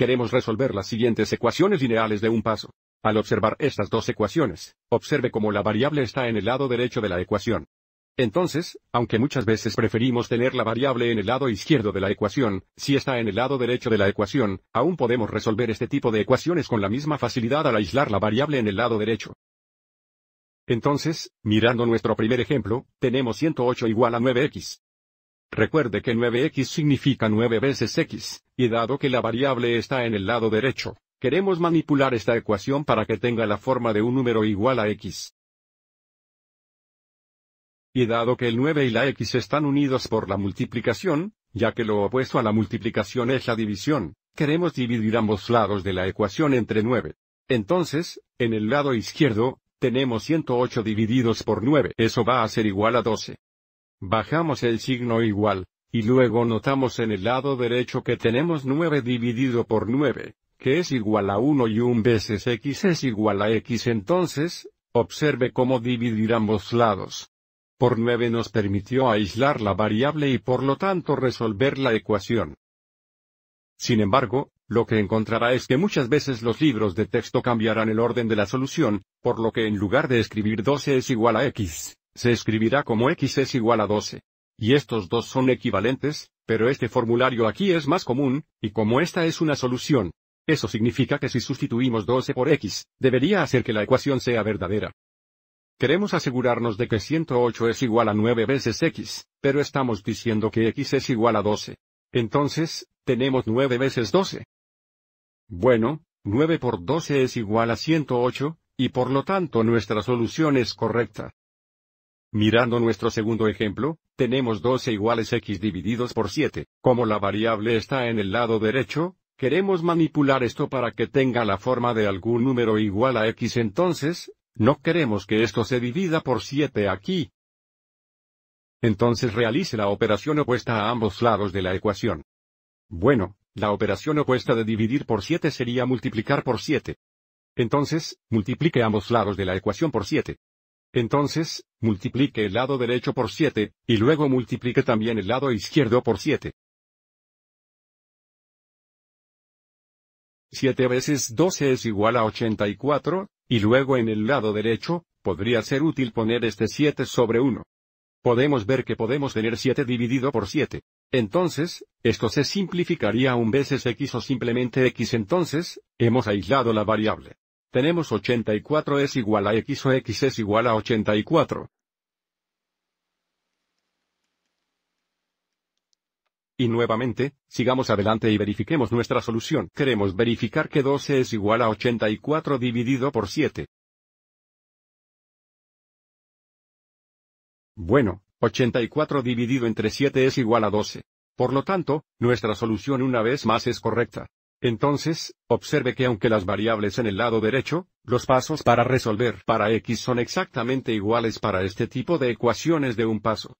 Queremos resolver las siguientes ecuaciones lineales de un paso. Al observar estas dos ecuaciones, observe cómo la variable está en el lado derecho de la ecuación. Entonces, aunque muchas veces preferimos tener la variable en el lado izquierdo de la ecuación, si está en el lado derecho de la ecuación, aún podemos resolver este tipo de ecuaciones con la misma facilidad al aislar la variable en el lado derecho. Entonces, mirando nuestro primer ejemplo, tenemos 108 igual a 9x. Recuerde que 9x significa 9 veces x, y dado que la variable está en el lado derecho, queremos manipular esta ecuación para que tenga la forma de un número igual a x. Y dado que el 9 y la x están unidos por la multiplicación, ya que lo opuesto a la multiplicación es la división, queremos dividir ambos lados de la ecuación entre 9. Entonces, en el lado izquierdo, tenemos 108 divididos por 9. Eso va a ser igual a 12. Bajamos el signo igual, y luego notamos en el lado derecho que tenemos 9 dividido por 9, que es igual a 1 y 1 veces x es igual a x entonces, observe cómo dividir ambos lados. Por 9 nos permitió aislar la variable y por lo tanto resolver la ecuación. Sin embargo, lo que encontrará es que muchas veces los libros de texto cambiarán el orden de la solución, por lo que en lugar de escribir 12 es igual a x, se escribirá como x es igual a 12. Y estos dos son equivalentes, pero este formulario aquí es más común, y como esta es una solución, eso significa que si sustituimos 12 por x, debería hacer que la ecuación sea verdadera. Queremos asegurarnos de que 108 es igual a 9 veces x, pero estamos diciendo que x es igual a 12. Entonces, tenemos 9 veces 12. Bueno, 9 por 12 es igual a 108, y por lo tanto nuestra solución es correcta. Mirando nuestro segundo ejemplo, tenemos 12 e iguales x divididos por 7. Como la variable está en el lado derecho, queremos manipular esto para que tenga la forma de algún número igual a x entonces, no queremos que esto se divida por 7 aquí. Entonces realice la operación opuesta a ambos lados de la ecuación. Bueno, la operación opuesta de dividir por 7 sería multiplicar por 7. Entonces, multiplique ambos lados de la ecuación por 7. Entonces, multiplique el lado derecho por 7, y luego multiplique también el lado izquierdo por 7. 7 veces 12 es igual a 84, y luego en el lado derecho, podría ser útil poner este 7 sobre 1. Podemos ver que podemos tener 7 dividido por 7. Entonces, esto se simplificaría un veces x o simplemente x entonces, hemos aislado la variable. Tenemos 84 es igual a x o x es igual a 84. Y nuevamente, sigamos adelante y verifiquemos nuestra solución. Queremos verificar que 12 es igual a 84 dividido por 7. Bueno, 84 dividido entre 7 es igual a 12. Por lo tanto, nuestra solución una vez más es correcta. Entonces, observe que aunque las variables en el lado derecho, los pasos para resolver para x son exactamente iguales para este tipo de ecuaciones de un paso.